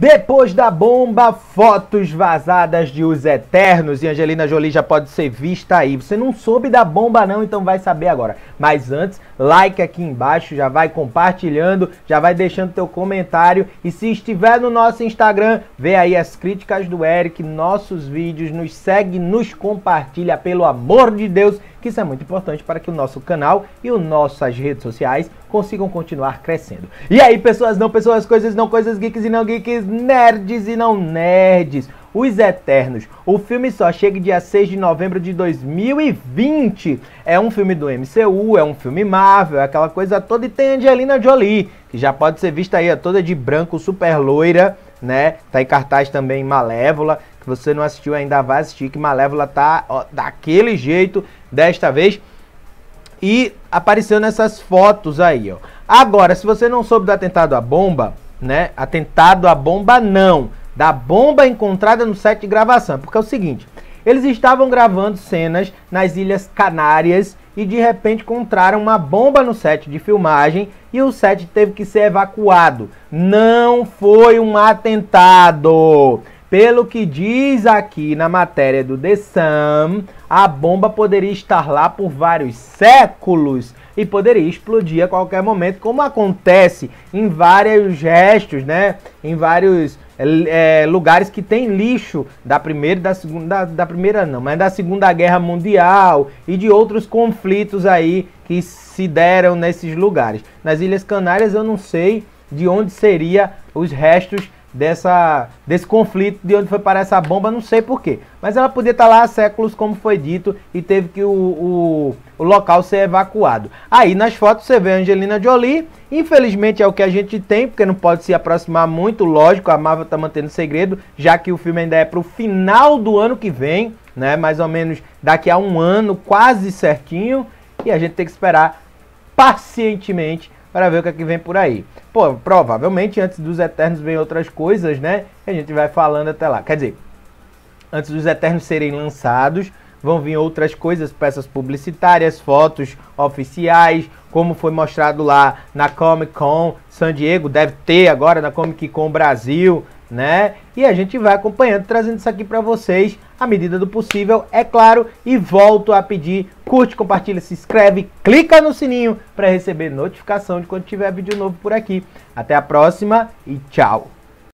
Depois da bomba, fotos vazadas de Os Eternos e Angelina Jolie já pode ser vista aí. Você não soube da bomba não, então vai saber agora. Mas antes, like aqui embaixo, já vai compartilhando, já vai deixando teu comentário e se estiver no nosso Instagram, vê aí as críticas do Eric, nossos vídeos, nos segue, nos compartilha, pelo amor de Deus que isso é muito importante para que o nosso canal e as nossas redes sociais consigam continuar crescendo. E aí, pessoas, não pessoas, coisas, não coisas, geeks e não geeks, nerds e não nerds. Os Eternos. O filme só chega dia 6 de novembro de 2020. É um filme do MCU, é um filme Marvel, é aquela coisa toda. E tem Angelina Jolie, que já pode ser vista aí toda de branco, super loira, né? Tá em cartaz também Malévola você não assistiu ainda, vai assistir, que Malévola tá ó, daquele jeito desta vez. E apareceu nessas fotos aí, ó. Agora, se você não soube do atentado à bomba, né? Atentado à bomba não, da bomba encontrada no set de gravação, porque é o seguinte, eles estavam gravando cenas nas Ilhas Canárias e de repente encontraram uma bomba no set de filmagem e o set teve que ser evacuado. Não foi um atentado. Pelo que diz aqui na matéria do The Sun, a bomba poderia estar lá por vários séculos e poderia explodir a qualquer momento, como acontece em vários gestos, né? Em vários é, lugares que tem lixo da primeira, da segunda, da, da primeira não, mas da Segunda Guerra Mundial e de outros conflitos aí que se deram nesses lugares. Nas Ilhas Canárias eu não sei de onde seria os restos dessa, desse conflito de onde foi parar essa bomba, não sei porquê. Mas ela podia estar tá lá há séculos, como foi dito, e teve que o, o, o, local ser evacuado. Aí nas fotos você vê a Angelina Jolie, infelizmente é o que a gente tem, porque não pode se aproximar muito, lógico, a Marvel está mantendo segredo, já que o filme ainda é para o final do ano que vem, né? mais ou menos daqui a um ano, quase certinho, e a gente tem que esperar pacientemente para ver o que é que vem por aí. Pô, provavelmente antes dos Eternos vem outras coisas, né? a gente vai falando até lá. Quer dizer, antes dos Eternos serem lançados, vão vir outras coisas, peças publicitárias, fotos oficiais, como foi mostrado lá na Comic Con San Diego, deve ter agora na Comic Con Brasil, né? E a gente vai acompanhando, trazendo isso aqui para vocês à medida do possível, é claro. E volto a pedir, curte, compartilha, se inscreve, clica no sininho para receber notificação de quando tiver vídeo novo por aqui. Até a próxima e tchau!